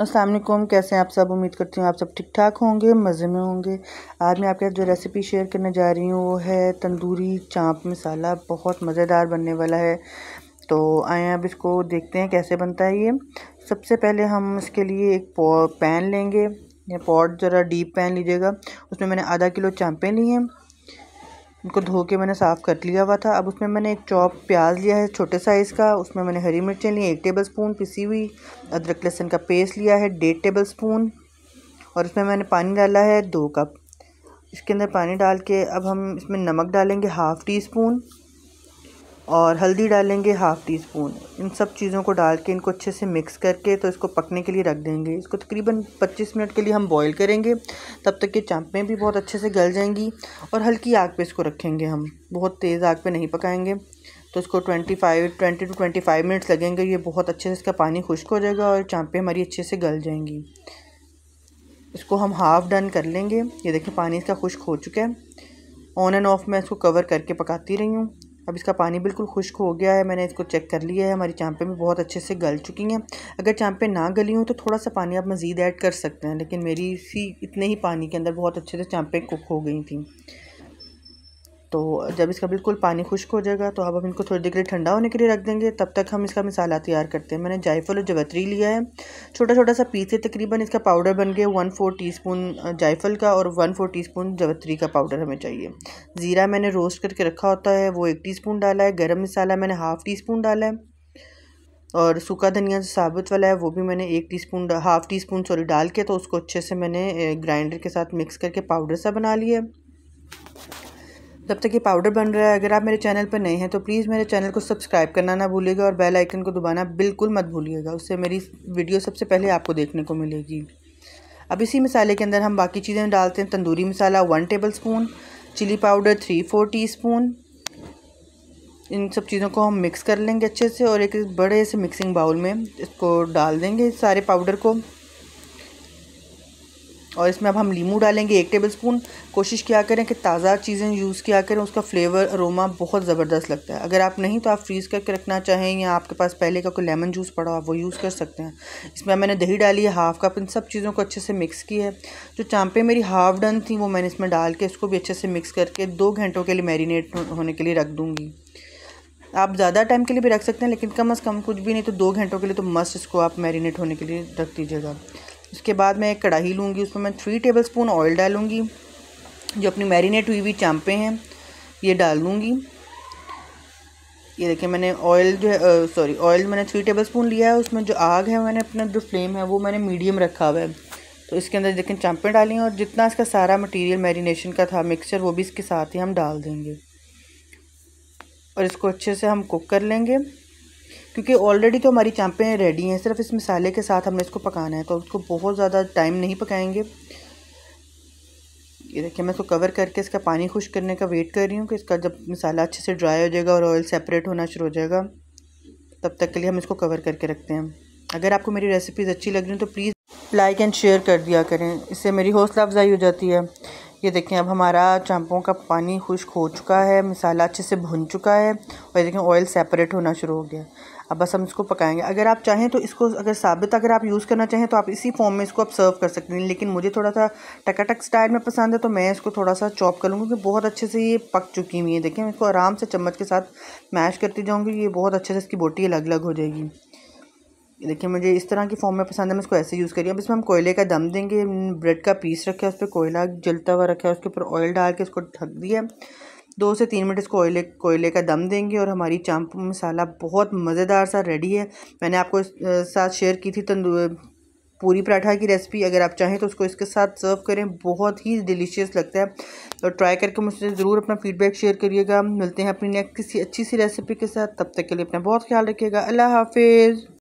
असलम कैसे हैं आप सब उम्मीद करती हूँ आप सब ठीक ठाक होंगे मज़े में होंगे आज मैं आपके साथ जो रेसिपी शेयर करने जा रही हूँ वो है तंदूरी चाँप मसाला बहुत मज़ेदार बनने वाला है तो आए अब इसको देखते हैं कैसे बनता है ये सबसे पहले हम इसके लिए एक पैन लेंगे या पॉट ज़रा डीप पैन लीजिएगा उसमें मैंने आधा किलो चाँपें ली हैं उनको धो के मैंने साफ़ कर लिया हुआ था अब उसमें मैंने एक चॉप प्याज लिया है छोटे साइज़ का उसमें मैंने हरी मिर्चें ली एक टेबल स्पून पिसी हुई अदरक लहसन का पेस्ट लिया है डेढ़ टेबल स्पून और इसमें मैंने पानी डाला है दो कप इसके अंदर पानी डाल के अब हम इसमें नमक डालेंगे हाफ़ टी स्पून और हल्दी डालेंगे हाफ़ टी स्पून इन सब चीज़ों को डाल के इनको अच्छे से मिक्स करके तो इसको पकने के लिए रख देंगे इसको तकरीबन 25 मिनट के लिए हम बॉईल करेंगे तब तक ये चांपें भी बहुत अच्छे से गल जाएंगी और हल्की आग पे इसको रखेंगे हम बहुत तेज़ आग पे नहीं पकाएंगे तो इसको 25 20 टू 25 मिनट्स लगेंगे ये बहुत अच्छे से इसका पानी खुश्क हो जाएगा और चांपें हमारी अच्छे से गल जाएंगी इसको हम हाफ़ डन कर लेंगे ये देखिए पानी इसका खुश्क हो चुका है ऑन एंड ऑफ मैं इसको कवर करके पकाती रही हूँ अब इसका पानी बिल्कुल खुश्क हो गया है मैंने इसको चेक कर लिया है हमारी चांपे भी बहुत अच्छे से गल चुकी हैं अगर चांपे ना गली हों तो थोड़ा सा पानी आप मज़ीद ऐड कर सकते हैं लेकिन मेरी इसी इतने ही पानी के अंदर बहुत अच्छे से चांपे कुक हो गई थी तो जब इसका बिल्कुल पानी खुश्क हो जाएगा तो अब हम इनको थोड़ी देर के लिए ठंडा होने के लिए रख देंगे तब तक हम इसका मिसाला तैयार करते हैं मैंने जायफल और जवतरी लिया है छोटा छोटा सा पीस है तकरीबन इसका पाउडर बन गया वन फोर टी स्पून जायफल का और वन फोर टी स्पून जवतरी का पाउडर हमें चाहिए ज़ीरा मैंने रोस्ट करके रखा होता है वो एक टी स्पून डाला है गर्म मसाला मैंने हाफ़ टी स्पून डाला है और सूखा धनिया जो साबुत वाला है वो भी मैंने एक teaspoon half teaspoon sorry डाल के तो उसको अच्छे से मैंने ग्राइंडर के साथ मिक्स करके पाउडर सा बना लिया है जब तक ये पाउडर बन रहा है अगर आप मेरे चैनल पर नए हैं तो प्लीज़ मेरे चैनल को सब्सक्राइब करना ना भूलिएगा और बेल आइकन को दबाना बिल्कुल मत भूलिएगा उससे मेरी वीडियो सबसे पहले आपको देखने को मिलेगी अब इसी मसाले के अंदर हम बाकी चीज़ें डालते हैं tandoori masala one tablespoon chilli powder three four teaspoon इन सब चीज़ों को हम मिक्स कर लेंगे अच्छे से और एक बड़े से मिक्सिंग बाउल में इसको डाल देंगे सारे पाउडर को और इसमें अब हम लीमू डालेंगे एक टेबल स्पून कोशिश किया करें कि ताज़ा चीज़ें यूज़ किया करें उसका फ्लेवर अरोमा बहुत ज़बरदस्त लगता है अगर आप नहीं तो आप फ्रीज़ करके रखना चाहें या आपके पास पहले का कोई लेमन जूस पड़ा हो आप वो यूज़ कर सकते हैं इसमें मैंने दही डाली है हाफ़ कप इन सब चीज़ों को अच्छे से मिक्स की है जो चांपे मेरी हाफ़ डन थी वो मैंने इसमें डाल के इसको भी अच्छे से मिक्स करके दो घंटों के लिए मैरिनेट होने के लिए रख दूँगी आप ज़्यादा टाइम के लिए भी रख सकते हैं लेकिन कम अज़ कम कुछ भी नहीं तो दो घंटों के लिए तो मस्त इसको आप मैरिनेट होने के लिए रख दीजिएगा उसके बाद मैं एक कढ़ाई लूँगी उसमें मैं थ्री टेबल स्पून ऑयल डालूँगी जो अपनी मैरिनेट हुई हुई चांपे हैं ये डाल दूँगी ये देखिए मैंने ऑयल जो है सॉरी ऑयल मैंने थ्री टेबल स्पून लिया है उसमें जो आग है मैंने अपना जो फ्लेम है वो मैंने मीडियम रखा हुआ है तो इसके अंदर देखें चांपे डाली हैं और जितना इसका सारा मटेरियल मैरिनेशन का था मिक्सचर वो भी इसके साथ ही हम डाल देंगे और इसको अच्छे से हम कुक कर लेंगे क्योंकि ऑलरेडी तो हमारी चाँपें रेडी हैं सिर्फ इस मसाले के साथ हमने इसको पकाना है तो उसको बहुत ज़्यादा टाइम नहीं पकाएंगे ये देखिए मैं इसको कवर करके इसका पानी खुश करने का वेट कर रही हूँ कि इसका जब मसाला अच्छे से ड्राई हो जाएगा और ऑयल सेपरेट होना शुरू हो जाएगा तब तक के लिए हम इसको कवर करके रखते हैं अगर आपको मेरी रेसिपीज़ अच्छी लग रही हैं तो प्लीज़ लाइक एंड शेयर कर दिया करें इससे मेरी हौसला अफजाई हो जाती है ये देखें अब हमारा चांपों का पानी खुश्क हो चुका है मसाला अच्छे से भुन चुका है और ये देखें ऑयल सेपरेट होना शुरू हो गया अब बस हम इसको पकाएंगे अगर आप चाहें तो इसको अगर साबित अगर आप यूज़ करना चाहें तो आप इसी फॉर्म में इसको आप सर्व कर सकते हैं लेकिन मुझे थोड़ा सा टकाटक स्टाइल में पसंद है तो मैं इसको थोड़ा सा चॉप कर लूँगी क्योंकि बहुत अच्छे से ये पक चुकी हुई है देखें इसको आराम से चम्मच के साथ मैश करती जाऊँगी ये बहुत अच्छे से इसकी बोटी अलग अलग हो जाएगी देखिए मुझे इस तरह की फॉर्म में पसंद है मैं इसको ऐसे यूज़ करी अब इसमें हम कोयले का दम देंगे ब्रेड का पीस रखे उस पर कोयला जलता हुआ रखा है उसके ऊपर ऑयल डाल के उसको ढक दिया दो से तीन मिनट इसको कोयले कोयले का दम देंगे और हमारी चाम्प मसाला बहुत मज़ेदार सा रेडी है मैंने आपको इस साथ शेयर की थी तंदू पूरी पराठा की रेसिपी अगर आप चाहें तो उसको इसके साथ सर्व करें बहुत ही डिलीशियस लगता है और तो ट्राई करके मुझसे ज़रूर अपना फीडबैक शेयर करिएगा मिलते हैं अपनी नेक्स्ट किसी अच्छी सी रेसिपी के साथ तब तक के लिए अपना बहुत ख्याल रखिएगा अल्लाह हाफिज़